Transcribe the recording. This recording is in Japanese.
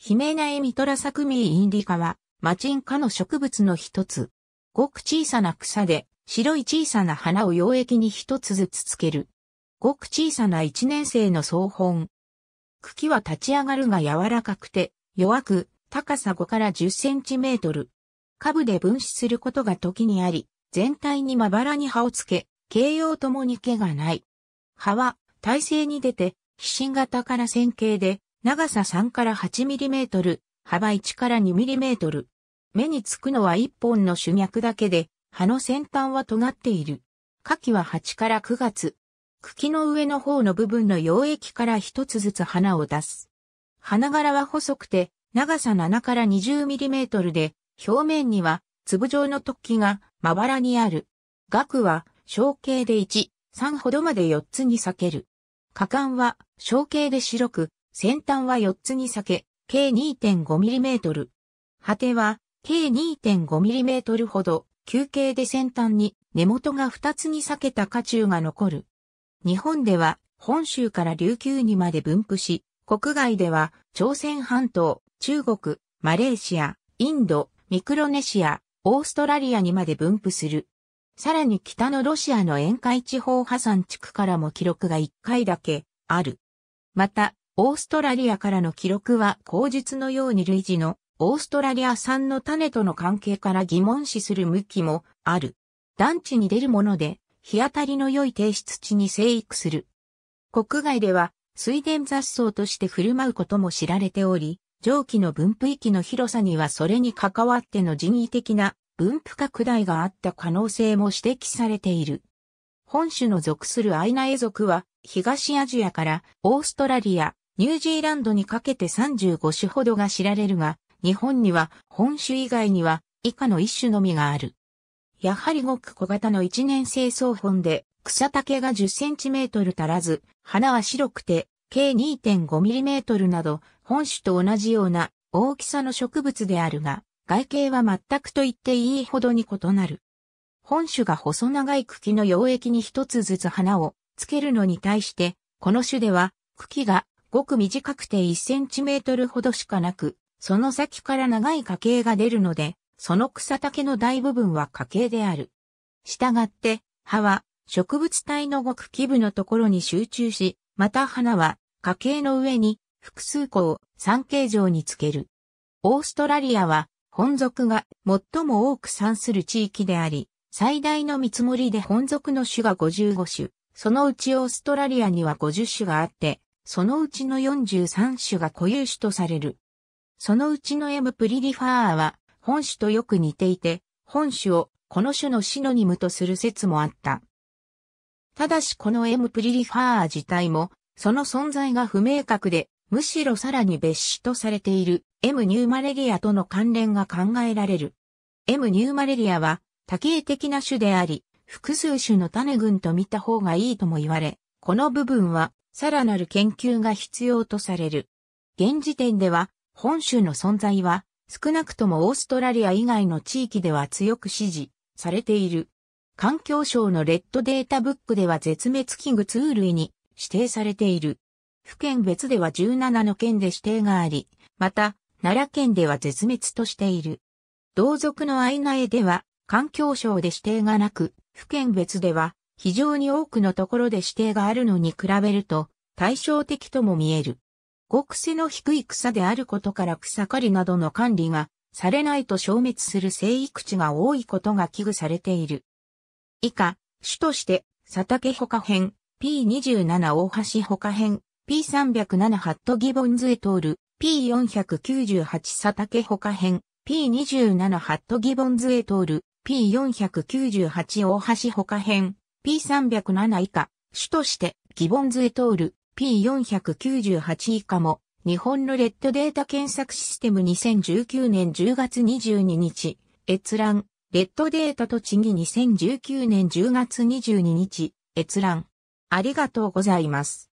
ヒメナエミトラサクミーインディカは、マチンカの植物の一つ。ごく小さな草で、白い小さな花を溶液に一つずつつける。ごく小さな一年生の草本。茎は立ち上がるが柔らかくて、弱く、高さ5から10センチメートル。株で分子することが時にあり、全体にまばらに葉をつけ、形容ともに毛がない。葉は、体勢に出て、皮疹型から線形で、長さ3から 8mm、幅1から 2mm。目につくのは1本の主脈だけで、葉の先端は尖っている。花季は8から9月。茎の上の方の部分の溶液から一つずつ花を出す。花柄は細くて、長さ7から 20mm で、表面には粒状の突起がまばらにある。額は小径で1、3ほどまで4つに裂ける。果敢は小径で白く、先端は4つに裂け、計 2.5mm。果ては、計 2.5mm ほど、球形で先端に根元が2つに裂けた渦中が残る。日本では、本州から琉球にまで分布し、国外では、朝鮮半島、中国、マレーシア、インド、ミクロネシア、オーストラリアにまで分布する。さらに北のロシアの沿海地方破産地区からも記録が1回だけある。また、オーストラリアからの記録は口述のように類似のオーストラリア産の種との関係から疑問視する向きもある。団地に出るもので日当たりの良い低湿地に生育する。国外では水田雑草として振る舞うことも知られており、上記の分布域の広さにはそれに関わっての人為的な分布拡大があった可能性も指摘されている。本種の属するアイナエ族は東アジアからオーストラリア、ニュージーランドにかけて35種ほどが知られるが、日本には本種以外には以下の一種のみがある。やはりごく小型の一年生草本で、草丈が10センチメートル足らず、花は白くて、計2.5ミリメートルなど、本種と同じような大きさの植物であるが、外形は全くと言っていいほどに異なる。本種が細長い茎の溶液に一つずつ花をつけるのに対して、この種では茎がごく短くて1センチメートルほどしかなく、その先から長い花茎が出るので、その草丈の大部分は花茎である。したがって、葉は植物体のごく基部のところに集中し、また花は花茎の上に複数個を三形状につける。オーストラリアは本属が最も多く産する地域であり、最大の見積もりで本属の種が55種、そのうちオーストラリアには50種があって、そのうちの43種が固有種とされる。そのうちの M. プリリファーは本種とよく似ていて、本種をこの種のシノニムとする説もあった。ただしこの M. プリリファー自体もその存在が不明確で、むしろさらに別種とされている M. ニューマレリアとの関連が考えられる。M. ニューマレリアは多形的な種であり、複数種の種群と見た方がいいとも言われ、この部分はさらなる研究が必要とされる。現時点では、本種の存在は、少なくともオーストラリア以外の地域では強く支持されている。環境省のレッドデータブックでは絶滅危惧通類に指定されている。府県別では17の県で指定があり、また、奈良県では絶滅としている。同族のアイナエでは、環境省で指定がなく、府県別では、非常に多くのところで指定があるのに比べると対照的とも見える。ごくの低い草であることから草刈りなどの管理がされないと消滅する生育地が多いことが危惧されている。以下、主として、佐竹他編、P27 大橋他編、P307 ハットギボンズエトール、P498 佐竹他編、P27 ハットギボンズエトール、P498 大橋他編、P307 以下、主としてギボンズエトール P498 以下も日本のレッドデータ検索システム2019年10月22日、閲覧、レッドデータ栃木2019年10月22日、閲覧。ありがとうございます。